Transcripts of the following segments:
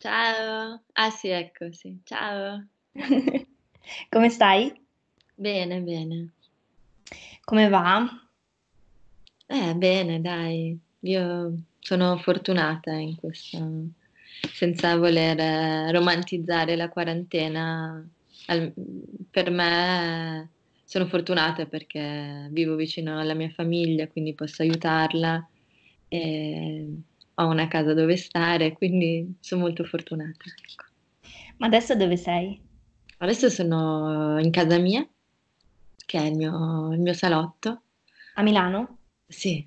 Ciao. Ah sì, ecco, sì. Ciao. Come stai? Bene, bene. Come va? Eh, bene, dai. Io sono fortunata in questo, senza voler romantizzare la quarantena. Al- per me sono fortunata perché vivo vicino alla mia famiglia, quindi posso aiutarla. E ho una casa dove stare, quindi sono molto fortunata. Ecco. Ma adesso dove sei? Adesso sono in casa mia, che è il mio, il mio salotto. A Milano? Sì.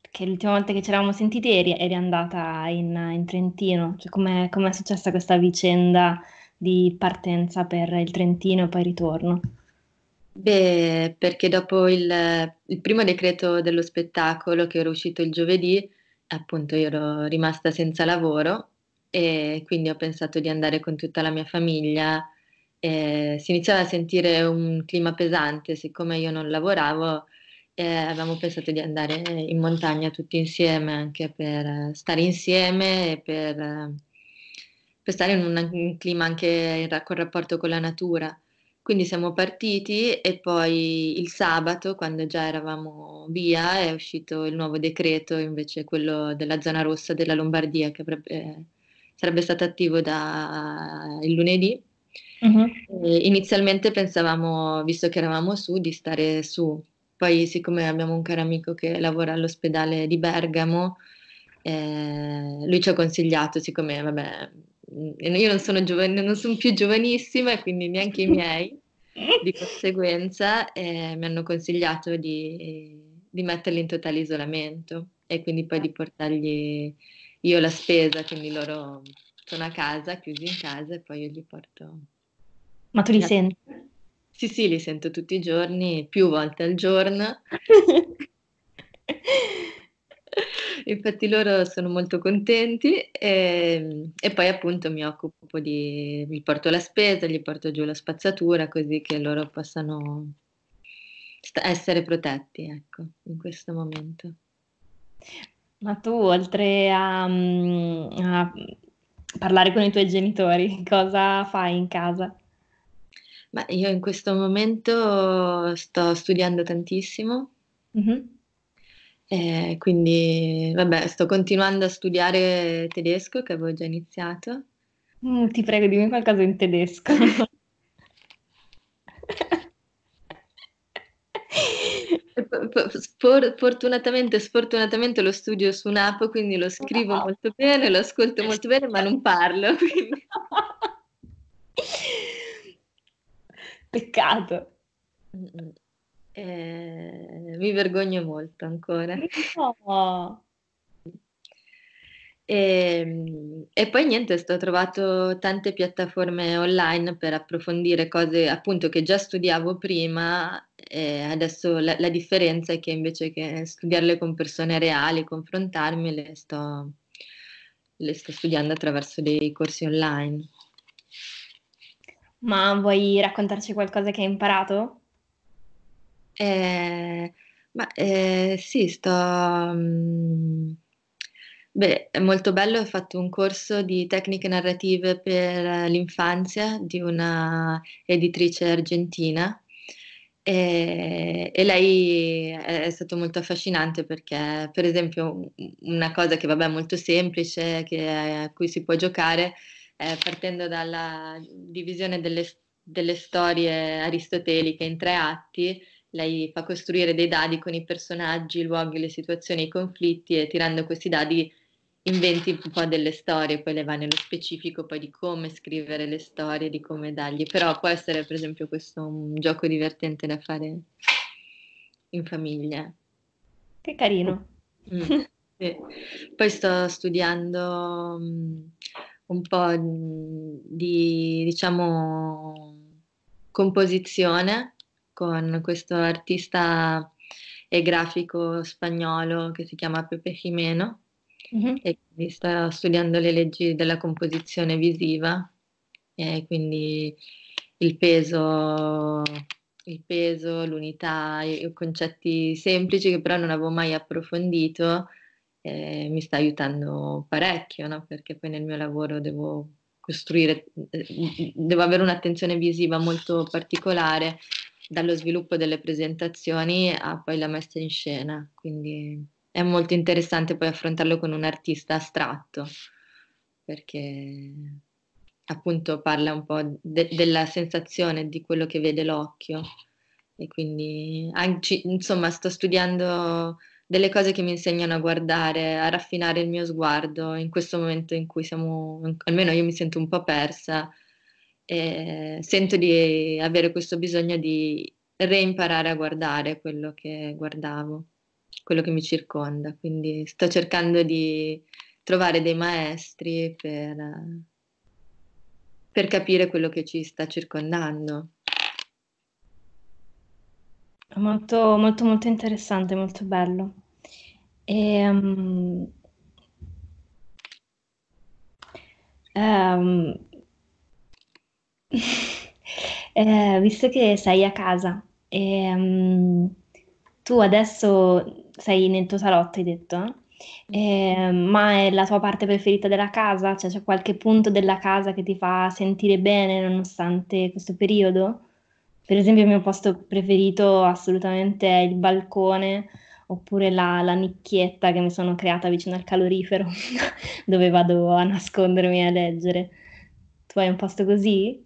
Perché l'ultima volta che ci eravamo sentiti eri, eri andata in, in Trentino, cioè come è successa questa vicenda di partenza per il Trentino e poi ritorno? Beh, perché dopo il, il primo decreto dello spettacolo che era uscito il giovedì, appunto io ero rimasta senza lavoro e quindi ho pensato di andare con tutta la mia famiglia. Eh, si iniziava a sentire un clima pesante, siccome io non lavoravo, eh, avevamo pensato di andare in montagna tutti insieme anche per stare insieme e per, per stare in un, un clima anche in, con rapporto con la natura. Quindi siamo partiti e poi il sabato, quando già eravamo via, è uscito il nuovo decreto, invece quello della zona rossa della Lombardia, che avrebbe, eh, sarebbe stato attivo da eh, il lunedì. Uh-huh. inizialmente pensavamo, visto che eravamo su, di stare su. Poi, siccome abbiamo un caro amico che lavora all'ospedale di Bergamo, eh, lui ci ha consigliato, siccome vabbè, Mm, io non sono, giovane, non sono più giovanissima e quindi neanche i miei, di conseguenza eh, mi hanno consigliato di, di, metterli in totale isolamento e quindi poi di portargli io la spesa, quindi loro sono a casa, chiusi in casa e poi io gli porto. Ma tu li senti? Sì, sì, li sento tutti i giorni, più volte al giorno. Infatti loro sono molto contenti e, ehm, e, poi appunto mi occupo di, gli porto la spesa, gli porto giù la spazzatura così che loro possano st- essere protetti, ecco, in questo momento. Ma tu oltre a, mm, a parlare con i tuoi genitori, cosa fai in casa? Ma io in questo momento sto studiando tantissimo. Mm-hmm e eh, quindi, vabbè, sto continuando a studiare tedesco che avevo già iniziato. Mm, ti prego, dimmi qualcosa in tedesco. fortunatamente, sfortunatamente lo studio su un'app, quindi lo scrivo wow. molto bene, lo ascolto molto bene, ma non parlo. Quindi... Peccato. Mm-mm. Eh, mi vergogno molto ancora. No. E, ehm, e, poi niente, ho trovato tante piattaforme online per approfondire cose appunto che già studiavo prima e adesso la, la differenza è che invece che studiarle con persone reali, confrontarmi, le sto, le sto studiando attraverso dei corsi online. Ma vuoi raccontarci qualcosa che hai imparato? Eh, ma eh, sì, sto... Mm, beh, è molto bello, ho fatto un corso di tecniche narrative per l'infanzia di una editrice argentina e, e lei è stato molto affascinante perché, per esempio, una cosa che vabbè è molto semplice, che, a cui si può giocare, è partendo dalla divisione delle, delle storie aristoteliche in tre atti, lei fa costruire dei dadi con i personaggi, i luoghi, le situazioni, i conflitti e tirando questi dadi inventi un po' delle storie, poi le va nello specifico poi di come scrivere le storie, di come dargli, però può essere per esempio questo un gioco divertente da fare in famiglia. Che carino. Mm, sì. Poi sto studiando mm, un po' di diciamo composizione con questo artista e grafico spagnolo che si chiama Pepe Jimeno mm-hmm. e sta studiando le leggi della composizione visiva e quindi il peso, il peso l'unità, i concetti semplici che però non avevo mai approfondito eh, mi sta aiutando parecchio no? perché poi nel mio lavoro devo costruire, eh, devo avere un'attenzione visiva molto particolare dallo sviluppo delle presentazioni a poi la messa in scena, quindi è molto interessante poi affrontarlo con un artista astratto, perché appunto parla un po' de- della sensazione di quello che vede l'occhio e quindi anche, insomma sto studiando delle cose che mi insegnano a guardare, a raffinare il mio sguardo in questo momento in cui siamo, almeno io mi sento un po' persa eh, sento di avere questo bisogno di reimparare a guardare quello che guardavo, quello che mi circonda, quindi sto cercando di trovare dei maestri per, per capire quello che ci sta circondando. Molto, molto, molto interessante, molto bello. E, um, um, ehm, Eh, visto che sei a casa, ehm, tu adesso sei nel tuo salotto, hai detto, eh? Mm. Ehm, ma è la tua parte preferita della casa? Cioè c'è qualche punto della casa che ti fa sentire bene nonostante questo periodo? Per esempio il mio posto preferito assolutamente è il balcone oppure la, la nicchietta che mi sono creata vicino al calorifero dove vado a nascondermi e a leggere. Tu hai un posto così?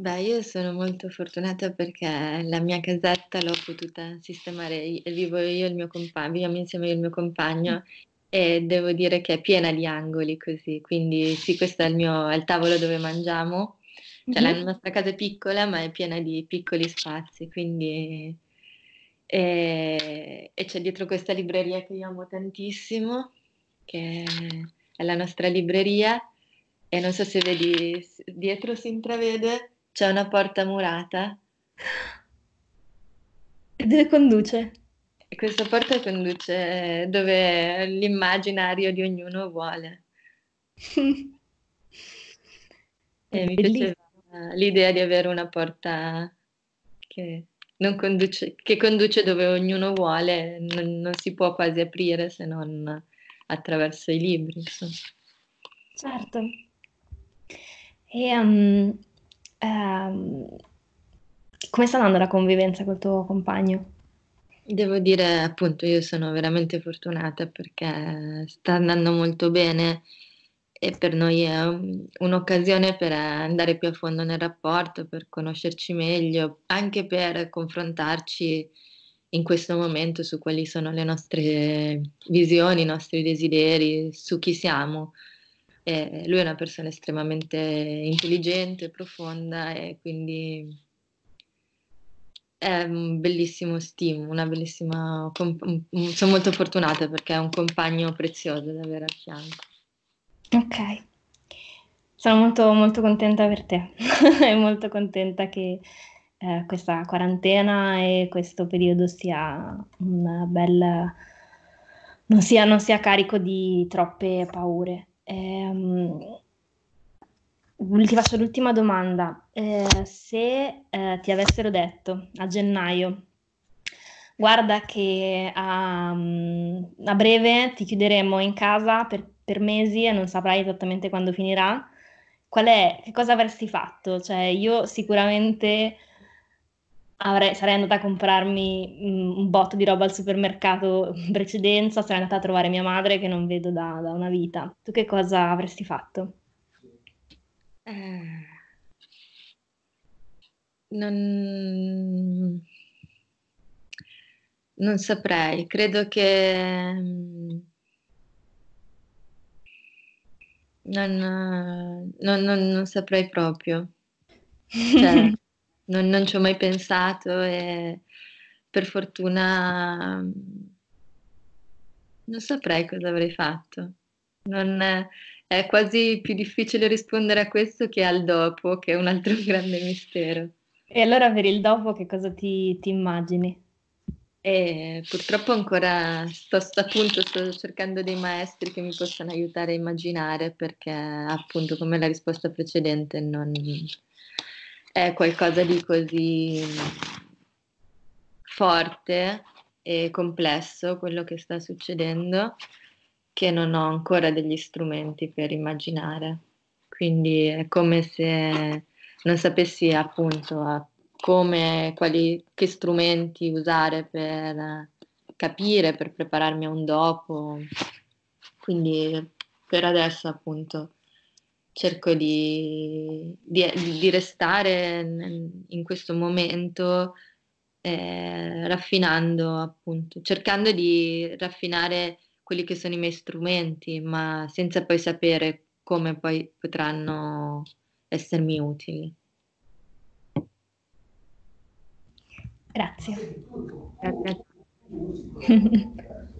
Beh, io sono molto fortunata perché la mia casetta l'ho potuta sistemare, io, vivo io e il mio compagno, viviamo insieme io e il mio compagno mm. e devo dire che è piena di angoli così, quindi sì, questo è il, mio, è il tavolo dove mangiamo, cioè, mm-hmm. la nostra casa è piccola ma è piena di piccoli spazi, quindi... E, e c'è dietro questa libreria che io amo tantissimo, che è la nostra libreria e non so se vedi dietro si intravede c'è una porta murata. E dove conduce? E questa porta conduce dove l'immaginario di ognuno vuole. e mi piaceva l'idea di avere una porta che, conduce, che conduce dove ognuno vuole, non, non, si può quasi aprire se non attraverso i libri. Insomma. Certo. E um, eh, come sta andando la convivenza col tuo compagno? Devo dire, appunto, io sono veramente fortunata perché sta andando molto bene e per noi è un'occasione per andare più a fondo nel rapporto, per conoscerci meglio, anche per confrontarci in questo momento su quali sono le nostre visioni, i nostri desideri, su chi siamo. E lui è una persona estremamente intelligente, profonda e quindi è un bellissimo stimolo, una bellissima... sono molto fortunata perché è un compagno prezioso da avere a fianco. Ok, sono molto, molto contenta per te è molto contenta che eh, questa quarantena e questo periodo sia una bella... non sia, non sia carico di troppe paure. Ehm, mm, ti faccio l'ultima domanda. Eh, se eh, ti avessero detto a gennaio, guarda che a, mm, a breve ti chiuderemo in casa per, per, mesi e non saprai esattamente quando finirà, qual è, che cosa avresti fatto? Cioè, io sicuramente avrei, sarei andata a comprarmi mm, un botto di roba al supermercato in precedenza, sarei andata a trovare mia madre che non vedo da, da una vita. Tu che cosa avresti fatto? Eh, non, non saprei, credo che... Mm, non, non, non, non, saprei proprio. Cioè, non, non ci ho mai pensato e per fortuna mm, non saprei cosa avrei fatto. Non, è quasi più difficile rispondere a questo che al dopo, che è un altro grande mistero. E allora per il dopo che cosa ti, ti immagini? E purtroppo ancora sto, sto, appunto, sto cercando dei maestri che mi possano aiutare a immaginare perché appunto come la risposta precedente non, è qualcosa di così forte e complesso quello che sta succedendo che non ho ancora degli strumenti per immaginare. Quindi è come se non sapessi appunto come, quali, che strumenti usare per capire, per prepararmi a un dopo. Quindi per adesso appunto cerco di, di, di restare in questo momento eh, raffinando appunto, cercando di raffinare quelli che sono i miei strumenti, ma senza poi sapere come poi potranno essermi utili. Grazie. Grazie.